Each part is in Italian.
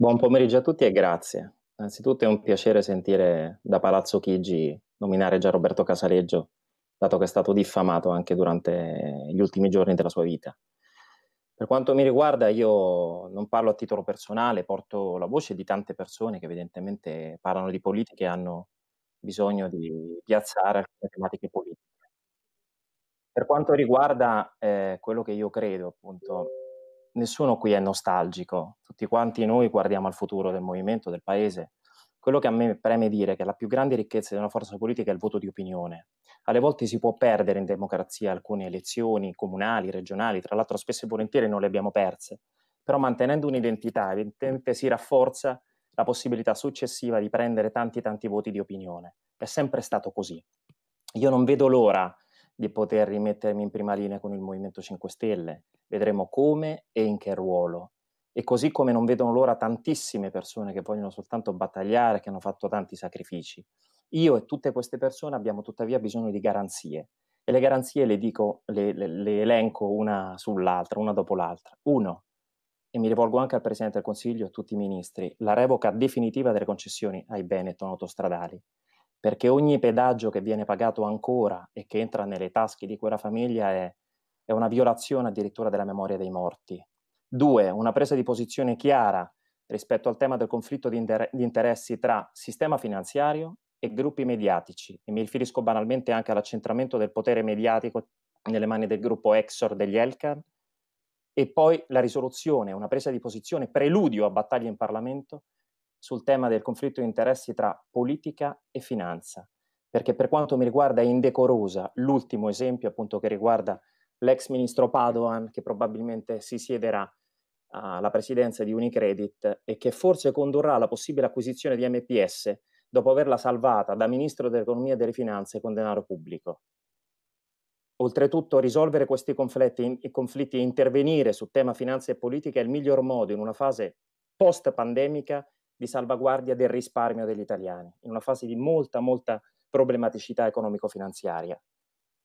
Buon pomeriggio a tutti e grazie. Innanzitutto è un piacere sentire da Palazzo Chigi nominare già Roberto Casaleggio, dato che è stato diffamato anche durante gli ultimi giorni della sua vita. Per quanto mi riguarda, io non parlo a titolo personale, porto la voce di tante persone che evidentemente parlano di politica e hanno bisogno di piazzare alcune tematiche politiche. Per quanto riguarda eh, quello che io credo, appunto, nessuno qui è nostalgico tutti quanti noi guardiamo al futuro del movimento, del paese. Quello che a me preme dire è che la più grande ricchezza di una forza politica è il voto di opinione. Alle volte si può perdere in democrazia alcune elezioni comunali, regionali, tra l'altro spesso e volentieri non le abbiamo perse, però mantenendo un'identità evidentemente si rafforza la possibilità successiva di prendere tanti tanti voti di opinione. È sempre stato così. Io non vedo l'ora di poter rimettermi in prima linea con il Movimento 5 Stelle. Vedremo come e in che ruolo e così come non vedono l'ora tantissime persone che vogliono soltanto battagliare, che hanno fatto tanti sacrifici. Io e tutte queste persone abbiamo tuttavia bisogno di garanzie e le garanzie le, dico, le, le, le elenco una sull'altra, una dopo l'altra. Uno, e mi rivolgo anche al Presidente del Consiglio e a tutti i ministri, la revoca definitiva delle concessioni ai Benetton autostradali, perché ogni pedaggio che viene pagato ancora e che entra nelle tasche di quella famiglia è, è una violazione addirittura della memoria dei morti Due, una presa di posizione chiara rispetto al tema del conflitto di, inter- di interessi tra sistema finanziario e gruppi mediatici. E mi riferisco banalmente anche all'accentramento del potere mediatico nelle mani del gruppo Exor degli Elkan, e poi la risoluzione, una presa di posizione, preludio a battaglie in Parlamento sul tema del conflitto di interessi tra politica e finanza, perché per quanto mi riguarda è indecorosa l'ultimo esempio appunto che riguarda l'ex ministro Padoan che probabilmente si siederà alla presidenza di Unicredit e che forse condurrà alla possibile acquisizione di MPS dopo averla salvata da Ministro dell'Economia e delle Finanze con denaro pubblico. Oltretutto, risolvere questi conflitti, conflitti e intervenire sul tema finanza e politica è il miglior modo in una fase post-pandemica di salvaguardia del risparmio degli italiani, in una fase di molta, molta problematicità economico-finanziaria.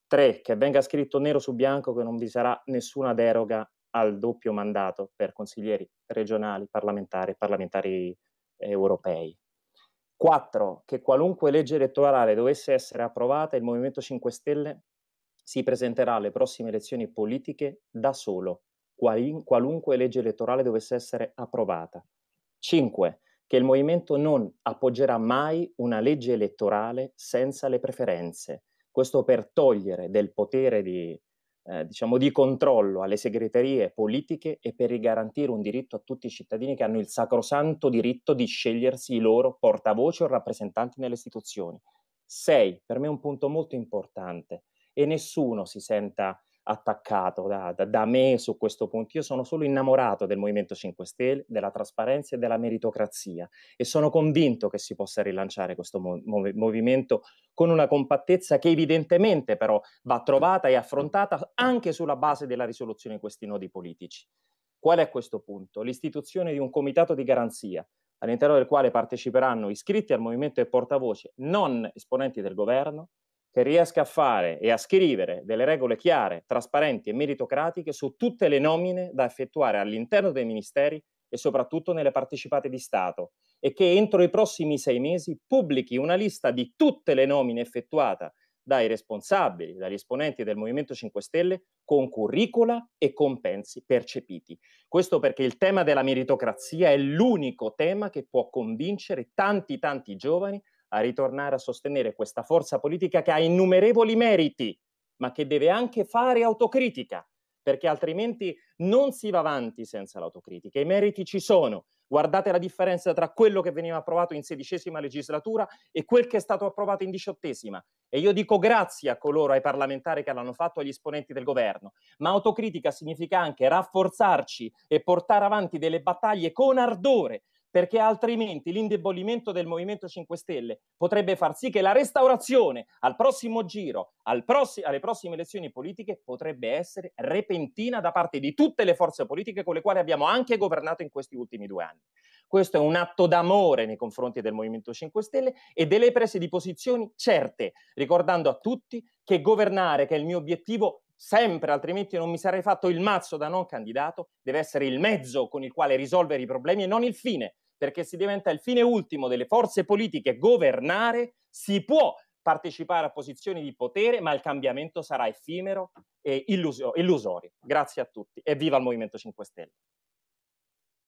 Tre, che venga scritto nero su bianco che non vi sarà nessuna deroga al doppio mandato per consiglieri regionali, parlamentari e parlamentari europei. 4. Che qualunque legge elettorale dovesse essere approvata, il Movimento 5 Stelle si presenterà alle prossime elezioni politiche da solo, qualunque legge elettorale dovesse essere approvata. 5. Che il Movimento non appoggerà mai una legge elettorale senza le preferenze. Questo per togliere del potere di, eh, diciamo di controllo alle segreterie politiche e per garantire un diritto a tutti i cittadini che hanno il sacrosanto diritto di scegliersi i loro portavoce o rappresentanti nelle istituzioni. Sei, per me è un punto molto importante e nessuno si senta attaccato da, da, da, me su questo punto. Io sono solo innamorato del Movimento 5 Stelle, della trasparenza e della meritocrazia e sono convinto che si possa rilanciare questo mo- movimento con una compattezza che evidentemente però va trovata e affrontata anche sulla base della risoluzione di questi nodi politici. Qual è questo punto? L'istituzione di un comitato di garanzia all'interno del quale parteciperanno iscritti al movimento e portavoce non esponenti del governo, che riesca a fare e a scrivere delle regole chiare, trasparenti e meritocratiche su tutte le nomine da effettuare all'interno dei ministeri e soprattutto nelle partecipate di Stato e che entro i prossimi sei mesi pubblichi una lista di tutte le nomine effettuate dai responsabili, dagli esponenti del Movimento 5 Stelle con curricula e compensi percepiti. Questo perché il tema della meritocrazia è l'unico tema che può convincere tanti tanti giovani a ritornare a sostenere questa forza politica che ha innumerevoli meriti, ma che deve anche fare autocritica, perché altrimenti non si va avanti senza l'autocritica. I meriti ci sono. Guardate la differenza tra quello che veniva approvato in sedicesima legislatura e quel che è stato approvato in diciottesima. E io dico grazie a coloro, ai parlamentari che l'hanno fatto, agli esponenti del governo. Ma autocritica significa anche rafforzarci e portare avanti delle battaglie con ardore perché altrimenti l'indebolimento del Movimento 5 Stelle potrebbe far sì che la restaurazione al prossimo giro, al prossi- alle prossime elezioni politiche, potrebbe essere repentina da parte di tutte le forze politiche con le quali abbiamo anche governato in questi ultimi due anni. Questo è un atto d'amore nei confronti del Movimento 5 Stelle e delle prese di posizioni certe, ricordando a tutti che governare, che è il mio obiettivo, sempre, altrimenti non mi sarei fatto il mazzo da non candidato, deve essere il mezzo con il quale risolvere i problemi e non il fine, perché si diventa il fine ultimo delle forze politiche governare, si può partecipare a posizioni di potere, ma il cambiamento sarà effimero e illusorio. Grazie a tutti e viva il Movimento 5 Stelle.